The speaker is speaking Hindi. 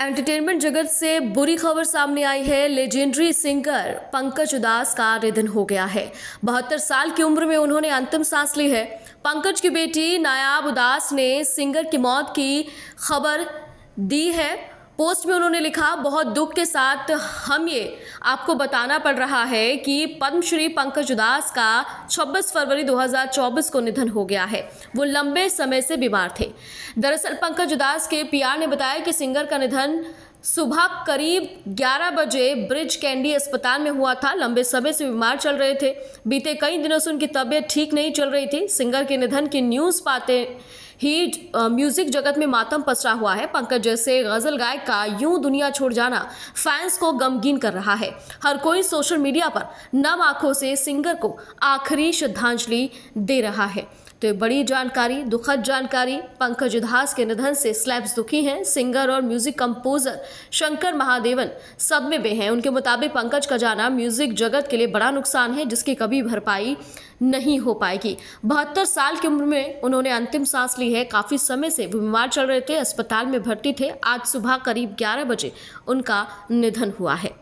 एंटरटेनमेंट जगत से बुरी खबर सामने आई है लेजेंडरी सिंगर पंकज उदास का निधन हो गया है बहत्तर साल की उम्र में उन्होंने अंतिम सांस ली है पंकज की बेटी नायाब उदास ने सिंगर की मौत की खबर दी है पोस्ट में उन्होंने लिखा बहुत दुख के साथ हम ये आपको बताना पड़ रहा है कि पद्मश्री पंकज उदास का 26 फरवरी 2024 को निधन हो गया है वो लंबे समय से बीमार थे दरअसल पंकज उदास के पीआर ने बताया कि सिंगर का निधन सुबह करीब 11 बजे ब्रिज कैंडी अस्पताल में हुआ था लंबे समय से बीमार चल रहे थे बीते कई दिनों से उनकी तबीयत ठीक नहीं चल रही थी सिंगर के निधन की न्यूज़ पाते ही म्यूजिक uh, जगत में मातम पसरा हुआ है पंकज जैसे गजल गायक का यूं दुनिया छोड़ जाना फैंस को गमगीन कर रहा है हर कोई सोशल मीडिया पर नम आंखों से सिंगर को आखिरी श्रद्धांजलि दे रहा है तो ये बड़ी जानकारी दुखद जानकारी पंकज उधास के निधन से स्लैब्स दुखी हैं सिंगर और म्यूजिक कंपोजर शंकर महादेवन सब में बे हैं उनके मुताबिक पंकज का जाना म्यूजिक जगत के लिए बड़ा नुकसान है जिसकी कभी भरपाई नहीं हो पाएगी बहत्तर साल की उम्र में उन्होंने अंतिम सांस ली रही है काफ़ी समय से वो बीमार चल रहे थे अस्पताल में भर्ती थे आज सुबह करीब ग्यारह बजे उनका निधन हुआ है